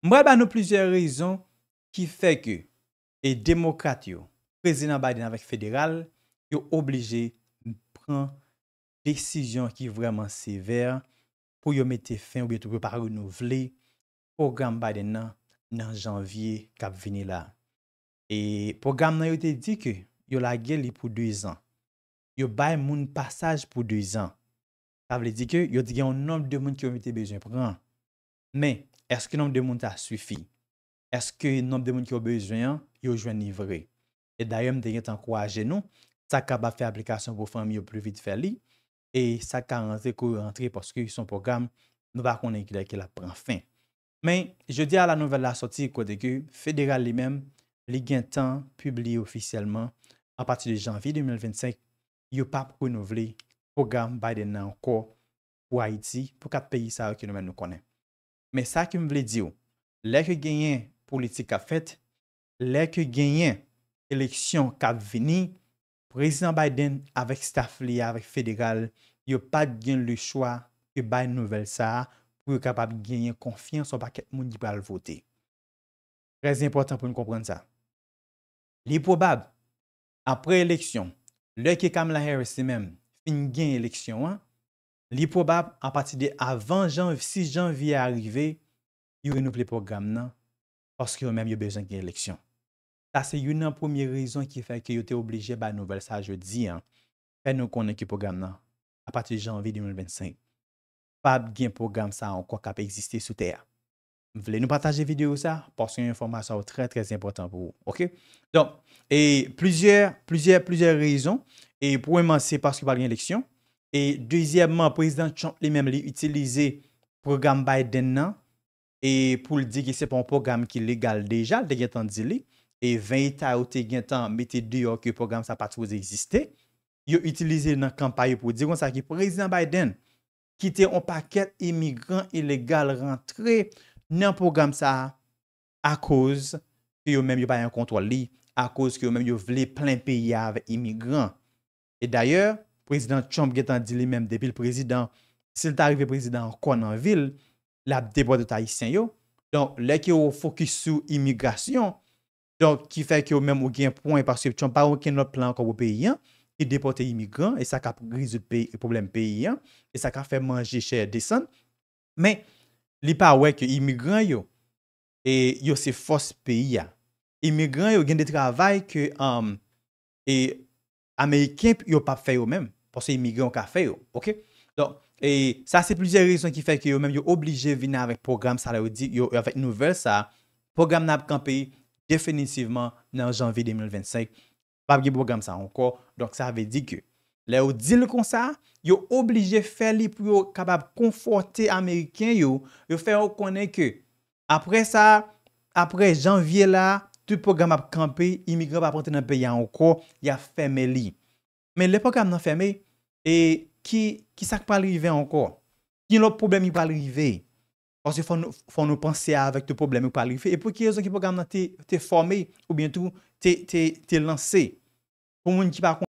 Mbre ba nou plijer rezon ki fe ke e demokrat yo, prezident ba den avèk federal, yo oblije pren pesijon ki vreman sever pou yo mette fen ou yo toupe para ou nou vle program ba den nan janvye kap vini la. E program nan yo te di ke yo la geli pou 2 an. Yo bay moun pasaj pou 2 an. Kab le di ke yo di gen yon nom de moun ki yo mette bejwen pran. Men, eske nom de moun ta sufi? Eske nom de moun ki yo bezoyan, yo jwen nivre? E dayem de gen tan kwa a gen nou, sa ka ba fe aplikasyon pou fami yo plou vid feli, e sa ka rentre pou rentre porske son program, nou ba konen gley ki la pran fin. Men, je di a la nouvel la soti kwa de ge, federal li men, li gen tan, publi ofisyeleman, a pati de janvi 2025, yo pa pou nouveli program ba den nan kwa ou a iti pou kat peyi sa yo ki nou men nou konen. Men sa ke m vle di yo, lè ke genyen politik ap fèt, lè ke genyen eleksyon kap vini, prezident Biden avèk staf li avèk federal, yo pat gen le chwa ki bay nouvel sa pou yo kapab genyen konfiyans ou paket moun liberal voti. Prez important pou m konpren sa. Li pou bag, apre eleksyon, lè ke kam la heresi men, fin genye eleksyon an, Li probab, an pati de avan janvi, si janvi a arrive, yo renouple program nan, porske yo menm yo bejan gen leksyon. Ta se yo nan pounye rezon ki fè ki yo te oblije ba nouvel sa je di an, fè nou konen ki program nan, an pati janvi 2025. Fab gen program sa an kwa ka pe eksiste sou ter. Vle nou pataje video sa, porske yo informasyon ou tre trez important pou ou, ok? Don, e, plizye, plizye, plizye rezon, e, pou emansi, porske yo ban gen leksyon, E dwezyèbman, Prezident Trump li mèm li Utilize program Biden nan E pou li di ki se pon program Ki legal deja, de gen tan di li E 20 ayot e gen tan Meti di yo ki program sa patrouz existe Yo utilize nan kampaye pou di Kon sa ki Prezident Biden Ki te on paket imigran Illegal rentre Nan program sa A kouz ki yo mèm yo bayan kontwa li A kouz ki yo mèm yo vle Plen piyav imigran E dayèr Prezident Trump get an di li menm depil prezident. Se li ta arrive prezident kon an vil, la depote ta isen yo. Don, le ki yo fokus sou imigrasyon, don ki fe ki yo menm ou gen pwoy parce ki yo chan pa ou ken lop plan kwa w pwoy peyyan, ki depote imigran, e sa ka progrise w problem peyyan, e sa ka fe manje che desan. Men, li pa wey ki yo imigran yo, e yo se fos peyyan. Imigran yo gen de travay ki um, e Amerikip yo pa fe yo menm. Pwa se imigre an ka fe yo, ok? Don, e sa se plije rezon ki fe ke yo Mem yo oblije vina avèk program sa la yo di Yo avèk nouvel sa Program nan ap kampe, definitivman Nan janvi 2025 Bab ge program sa anko, donk sa avè di ke La yo dil kon sa Yo oblije fè li pou yo kabab Konforte Ameriken yo Yo fè yo konen ke Apre sa, apre janvi la Tu program ap kampe, imigre Aprete nan pe ya anko, ya fème li men le program nan fèmè, e ki sak pal rive anko, ki nou problemi pal rive, anse fò nou panse avèk te problemi pal rive, e pou ki yo zon ki program nan te fòmè, ou bientou te lanse, pou moun ki pa kon.